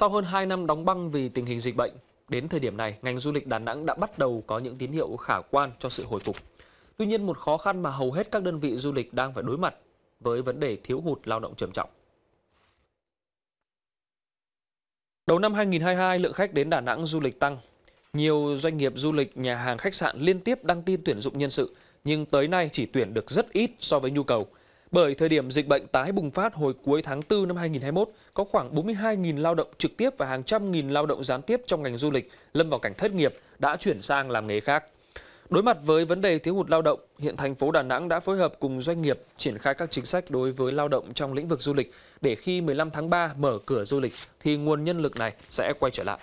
Sau hơn 2 năm đóng băng vì tình hình dịch bệnh, đến thời điểm này, ngành du lịch Đà Nẵng đã bắt đầu có những tín hiệu khả quan cho sự hồi phục. Tuy nhiên, một khó khăn mà hầu hết các đơn vị du lịch đang phải đối mặt với vấn đề thiếu hụt lao động trầm trọng. Đầu năm 2022, lượng khách đến Đà Nẵng du lịch tăng. Nhiều doanh nghiệp du lịch, nhà hàng khách sạn liên tiếp đăng tin tuyển dụng nhân sự, nhưng tới nay chỉ tuyển được rất ít so với nhu cầu – bởi thời điểm dịch bệnh tái bùng phát hồi cuối tháng 4 năm 2021, có khoảng 42.000 lao động trực tiếp và hàng trăm nghìn lao động gián tiếp trong ngành du lịch lâm vào cảnh thất nghiệp đã chuyển sang làm nghề khác. Đối mặt với vấn đề thiếu hụt lao động, hiện thành phố Đà Nẵng đã phối hợp cùng doanh nghiệp triển khai các chính sách đối với lao động trong lĩnh vực du lịch để khi 15 tháng 3 mở cửa du lịch thì nguồn nhân lực này sẽ quay trở lại.